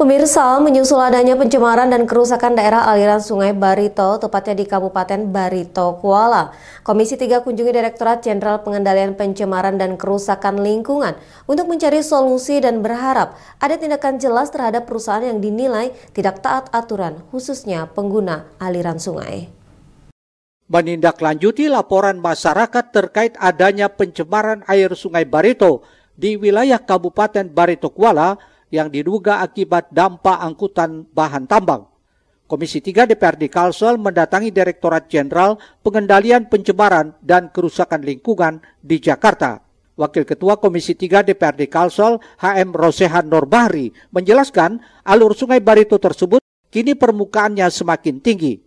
Pemirsa, menyusul adanya pencemaran dan kerusakan daerah aliran sungai Barito, tepatnya di Kabupaten Barito, Kuala. Komisi 3 kunjungi Direktorat Jenderal Pengendalian Pencemaran dan Kerusakan Lingkungan untuk mencari solusi dan berharap ada tindakan jelas terhadap perusahaan yang dinilai tidak taat aturan, khususnya pengguna aliran sungai. Menindaklanjuti laporan masyarakat terkait adanya pencemaran air sungai Barito di wilayah Kabupaten Barito, Kuala, yang diduga akibat dampak angkutan bahan tambang. Komisi 3 DPRD Kalsel mendatangi Direktorat Jenderal Pengendalian Pencemaran dan Kerusakan Lingkungan di Jakarta. Wakil Ketua Komisi 3 DPRD Kalsel HM Rosehan Norbahri menjelaskan alur sungai Barito tersebut kini permukaannya semakin tinggi.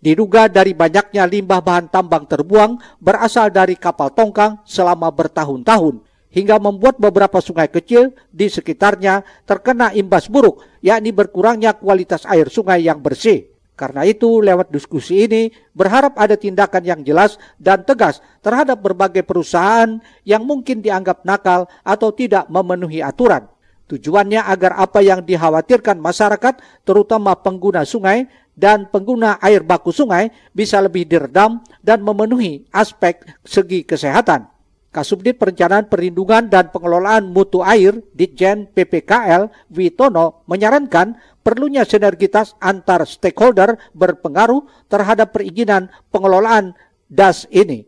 Diduga dari banyaknya limbah bahan tambang terbuang berasal dari kapal tongkang selama bertahun-tahun hingga membuat beberapa sungai kecil di sekitarnya terkena imbas buruk, yakni berkurangnya kualitas air sungai yang bersih. Karena itu, lewat diskusi ini berharap ada tindakan yang jelas dan tegas terhadap berbagai perusahaan yang mungkin dianggap nakal atau tidak memenuhi aturan. Tujuannya agar apa yang dikhawatirkan masyarakat, terutama pengguna sungai dan pengguna air baku sungai, bisa lebih diredam dan memenuhi aspek segi kesehatan. Kasubdit Perencanaan Perlindungan dan Pengelolaan Mutu Air Ditjen PPKL Witono menyarankan perlunya sinergitas antar stakeholder berpengaruh terhadap perizinan pengelolaan DAS ini.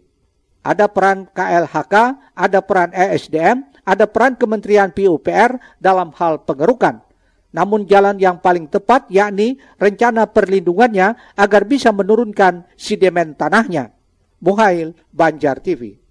Ada peran KLHK, ada peran ESDM, ada peran Kementerian PUPR dalam hal pengerukan. Namun jalan yang paling tepat yakni rencana perlindungannya agar bisa menurunkan sedimen tanahnya. Muhail Banjar TV